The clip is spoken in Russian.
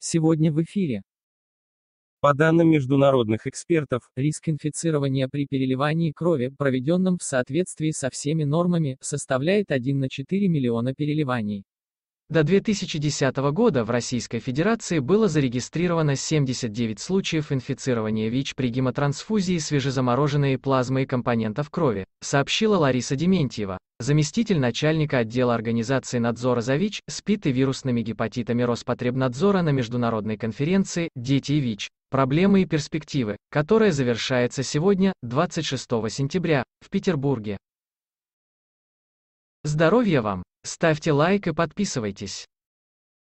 Сегодня в эфире. По данным международных экспертов, риск инфицирования при переливании крови, проведенном в соответствии со всеми нормами, составляет 1 на 4 миллиона переливаний. До 2010 года в Российской Федерации было зарегистрировано 79 случаев инфицирования ВИЧ при гемотрансфузии свежезамороженной плазмы и компонентов крови, сообщила Лариса Дементьева заместитель начальника отдела организации надзора за ВИЧ, СПИД и вирусными гепатитами Роспотребнадзора на международной конференции «Дети и ВИЧ. Проблемы и перспективы», которая завершается сегодня, 26 сентября, в Петербурге. Здоровья вам! Ставьте лайк и подписывайтесь.